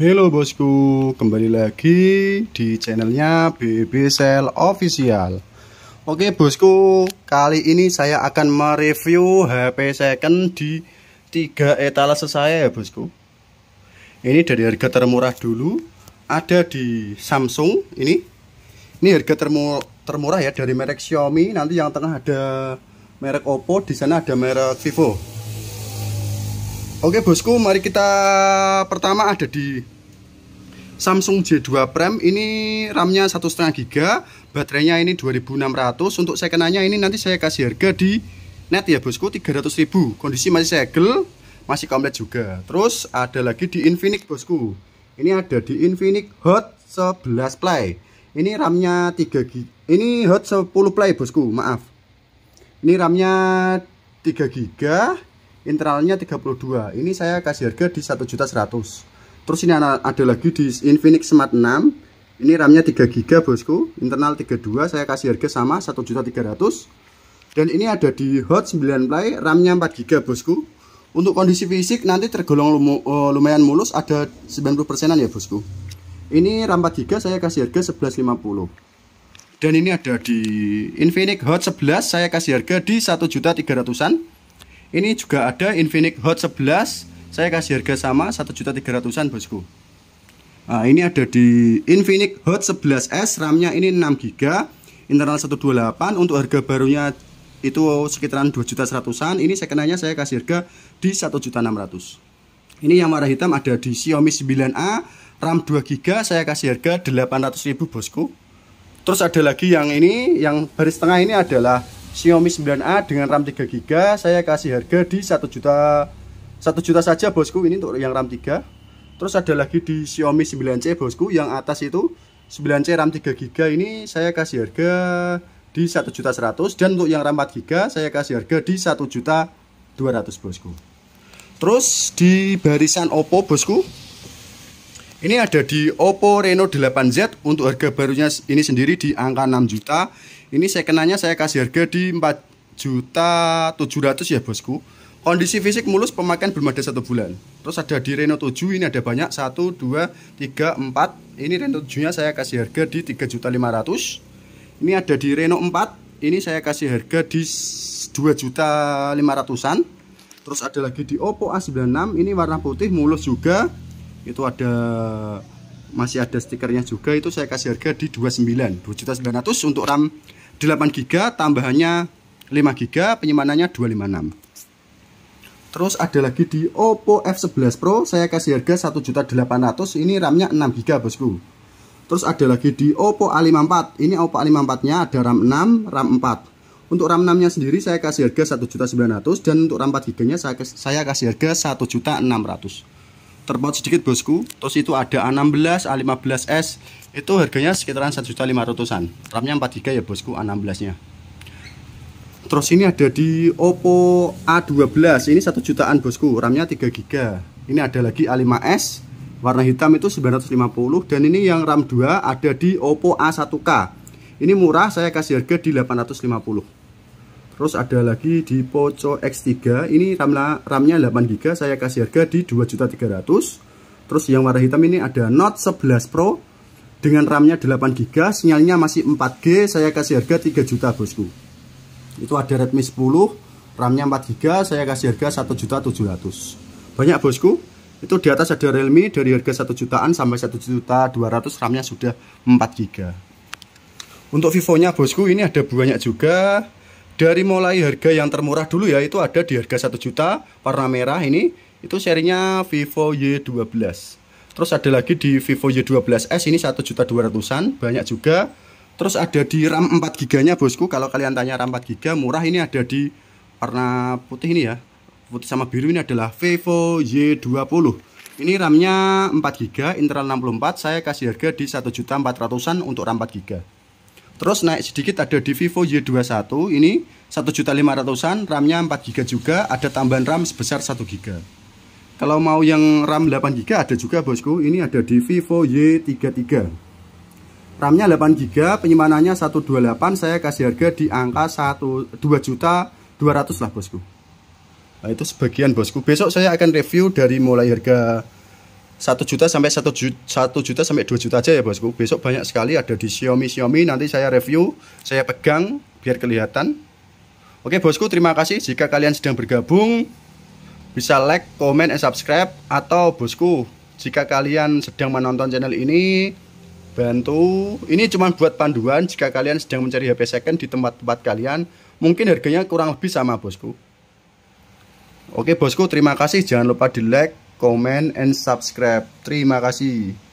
Halo bosku, kembali lagi di channelnya BB Cell Official Oke bosku, kali ini saya akan mereview HP second di tiga etalase saya ya bosku Ini dari harga termurah dulu Ada di Samsung, ini Ini harga termur termurah ya dari merek Xiaomi Nanti yang tengah ada merek Oppo, di sana ada merek Vivo Oke bosku, mari kita pertama ada di Samsung J2 Prime ini RAM-nya 1,5 GB, baterainya ini 2600. Untuk kenanya ini nanti saya kasih harga di net ya bosku 300.000. Kondisi masih segel, masih komplit juga. Terus ada lagi di Infinix bosku. Ini ada di Infinix Hot 11 Play. Ini RAM-nya 3 GB. Ini Hot 10 Play bosku, maaf. Ini RAM-nya 3 GB, internalnya 32 ini saya kasih harga di 1.100 terus ini ada lagi di Infinix Smart 6 ini RAM nya 3GB bosku internal 32 saya kasih harga sama 1.300 dan ini ada di Hot 9 Play RAM nya 4GB bosku untuk kondisi fisik nanti tergolong lum eh, lumayan mulus ada 90%an ya bosku ini RAM 4GB saya kasih harga 1150 dan ini ada di Infinix Hot 11 saya kasih harga di 1.300an ini juga ada Infinix Hot 11 Saya kasih harga sama 1.300an bosku Nah ini ada di Infinix Hot 11S RAM-nya ini 6GB Internal 128 Untuk harga barunya itu sekitaran 2.100an Ini sekenanya saya kasih harga di 1.600 Ini yang warna hitam ada di Xiaomi 9A RAM 2GB saya kasih harga 800.000 bosku Terus ada lagi yang ini Yang baris tengah ini adalah Xiaomi 9A dengan RAM 3GB saya kasih harga di 1 juta 1 juta saja bosku ini untuk yang RAM 3 terus ada lagi di Xiaomi 9C bosku yang atas itu 9C RAM 3GB ini saya kasih harga di 1 juta 100 dan untuk yang RAM 4GB saya kasih harga di 1 juta 200 bosku terus di barisan Oppo bosku ini ada di Oppo Reno 8Z untuk harga barunya ini sendiri di angka 6 juta. Ini saya kenanya saya kasih harga di 4 juta 700 ya bosku. Kondisi fisik mulus pemakaian belum ada satu bulan. Terus ada di Reno 7 ini ada banyak 1 2 3 4. Ini Reno 7-nya saya kasih harga di 3 juta 500. Ini ada di Reno 4. Ini saya kasih harga di 2 juta 500-an. Terus ada lagi di Oppo A96 ini warna putih mulus juga itu ada masih ada stikernya juga itu saya kasih harga di 29 2.900 untuk RAM 8 GB tambahannya 5 GB penyimpanannya 256 terus ada lagi di Oppo F11 Pro saya kasih harga 1.800 ini RAM-nya 6 GB bosku terus ada lagi di Oppo A54 ini Oppo A54 nya ada RAM 6 RAM 4 untuk RAM 6 nya sendiri saya kasih harga 1.900 dan untuk RAM 4 GB nya saya, saya kasih harga 1.600 terpaut sedikit bosku terus itu ada A16 A15S itu harganya sekitaran 1.500an RAM-nya 4GB ya bosku A16 nya terus ini ada di Oppo A12 ini 1 jutaan bosku RAM-nya 3GB ini ada lagi A5S warna hitam itu 950 dan ini yang RAM 2 ada di Oppo A1K ini murah saya kasih harga di 850 terus ada lagi di Poco X3 ini RAM-nya RAM nya 8 gb saya kasih harga di 2.300 terus yang warna hitam ini ada Note 11 Pro dengan RAM-nya 8GB sinyalnya masih 4G saya kasih harga 3 juta bosku itu ada Redmi 10 RAM-nya 4GB saya kasih harga 1.700 banyak bosku itu di atas ada Realme dari harga 1 jutaan sampai 1 juta 200 RAM-nya sudah 4 GB. Untuk Vivo-nya bosku ini ada banyak juga dari mulai harga yang termurah dulu ya itu ada di harga 1 juta warna merah ini itu serinya Vivo Y12 terus ada lagi di Vivo Y12s ini 1 juta 200an banyak juga terus ada di RAM 4 giganya bosku kalau kalian tanya RAM 4 giga murah ini ada di warna putih ini ya putih sama biru ini adalah Vivo Y20 ini RAM-nya 4 GB, internal 64, saya kasih harga di juta 1.400-an untuk RAM 4 GB. Terus naik sedikit ada di Vivo Y21 ini 1.500-an, RAM-nya 4 GB juga, ada tambahan RAM sebesar 1 GB. Kalau mau yang RAM 8 GB ada juga bosku, ini ada di Vivo Y33. RAM-nya 8 GB, penyimpanannya 128, saya kasih harga di angka 1 2 juta 200 lah bosku. Nah, itu sebagian bosku. Besok saya akan review dari mulai harga satu juta sampai satu juta, satu juta sampai dua juta aja ya bosku. Besok banyak sekali ada di Xiaomi Xiaomi. Nanti saya review, saya pegang biar kelihatan. Oke bosku, terima kasih jika kalian sedang bergabung. Bisa like, comment, and subscribe. Atau bosku, jika kalian sedang menonton channel ini, bantu. Ini cuma buat panduan jika kalian sedang mencari HP second di tempat-tempat kalian. Mungkin harganya kurang lebih sama bosku. Oke bosku, terima kasih. Jangan lupa di like comment, and subscribe. Terima kasih.